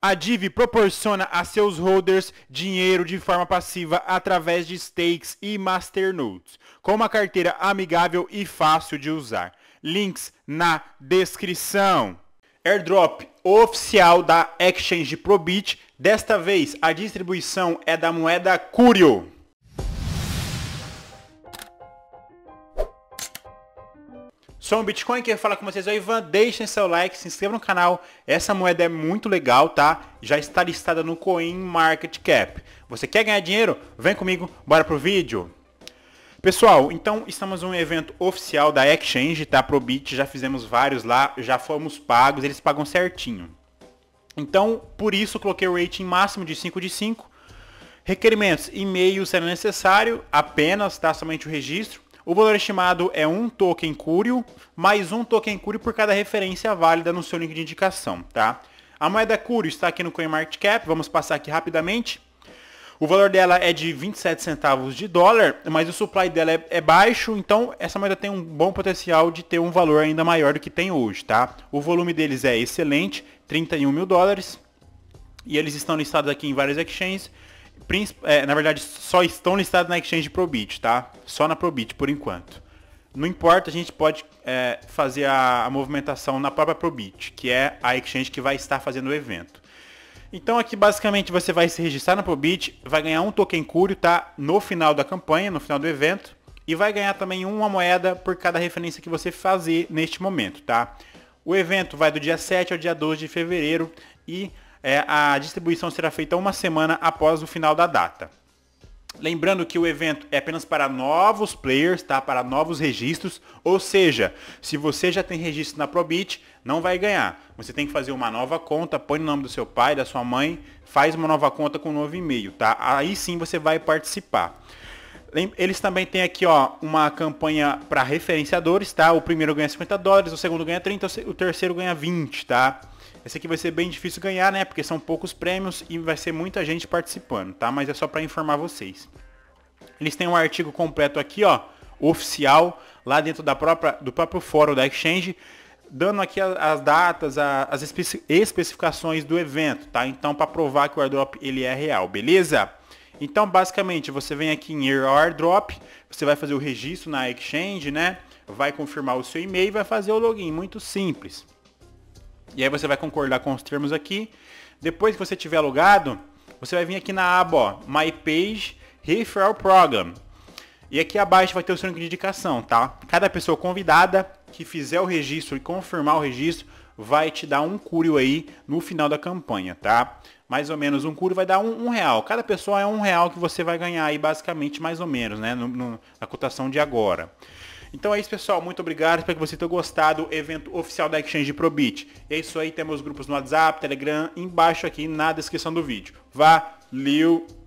A DIV proporciona a seus holders dinheiro de forma passiva através de stakes e masternodes, com uma carteira amigável e fácil de usar. Links na descrição. Airdrop oficial da Exchange Probit. Desta vez, a distribuição é da moeda Curio. Sou um Bitcoin, quero falar com vocês. Oi, Ivan, deixem seu like, se inscreva no canal. Essa moeda é muito legal, tá? Já está listada no CoinMarketCap. Você quer ganhar dinheiro? Vem comigo, bora pro vídeo. Pessoal, então estamos num evento oficial da Exchange, tá? Probit, já fizemos vários lá, já fomos pagos, eles pagam certinho. Então, por isso, coloquei o rating máximo de 5 de 5. Requerimentos, e-mail será necessário, apenas, tá? Somente o registro. O valor estimado é um token Curio, mais um token Curio por cada referência válida no seu link de indicação, tá? A moeda Curio está aqui no CoinMarketCap, vamos passar aqui rapidamente. O valor dela é de 27 centavos de dólar, mas o supply dela é, é, baixo, então essa moeda tem um bom potencial de ter um valor ainda maior do que tem hoje, tá? O volume deles é excelente, 31 mil dólares, e eles estão listados aqui em várias exchanges. É, na verdade, só estão listados na Exchange Probit, tá? Só na Probit, por enquanto. Não importa, a gente pode é, fazer a, a, movimentação na própria Probit, que é a exchange que vai estar fazendo o evento. Então aqui basicamente você vai se registrar na Probit, vai ganhar um token Curio, tá? No final da campanha, no final do evento. E vai ganhar também uma moeda por cada referência que você fazer neste momento, tá? O evento vai do dia 7 ao dia 12 de fevereiro e é, a distribuição será feita uma semana após o final da data. Lembrando que o evento é apenas para novos players, tá? Para novos registros. Ou seja, se você já tem registro na Probit, não vai ganhar. Você tem que fazer uma nova conta, põe o no nome do seu pai, da sua mãe, faz uma nova conta com um novo e-mail, tá? Aí sim você vai participar. Eles também têm aqui, ó, uma campanha para referenciadores, tá? O primeiro ganha 50 dólares, o segundo ganha 30, o terceiro ganha 20, tá? Esse aqui vai ser bem difícil ganhar, né? Porque são poucos prêmios e vai ser muita gente participando, tá? Mas é só para informar vocês. Eles têm um artigo completo aqui, ó, oficial, lá dentro da própria, do próprio fórum da Exchange, dando aqui as datas, as especificações do evento, tá? Então, para provar que o airdrop ele é real, beleza? Então, basicamente, você vem aqui em AirDrop, você vai fazer o registro na Exchange, né? Vai confirmar o seu e-mail e vai fazer o login, muito simples. E aí você vai concordar com os termos aqui. Depois que você tiver logado, você vai vir aqui na aba, ó, My Page Referral Program. E aqui abaixo vai ter o seu link de indicação, tá? Cada pessoa convidada que fizer o registro e confirmar o registro vai te dar um curio aí no final da campanha, tá? Mais ou menos um curio vai dar um, um real. Cada pessoa é um real que você vai ganhar aí basicamente mais ou menos, né? No, no, na cotação de agora. Então é isso, pessoal. Muito obrigado. Espero que você tenha gostado do evento oficial da Exchange Probit. É isso aí. Temos grupos no WhatsApp, Telegram, embaixo aqui na descrição do vídeo. Valeu!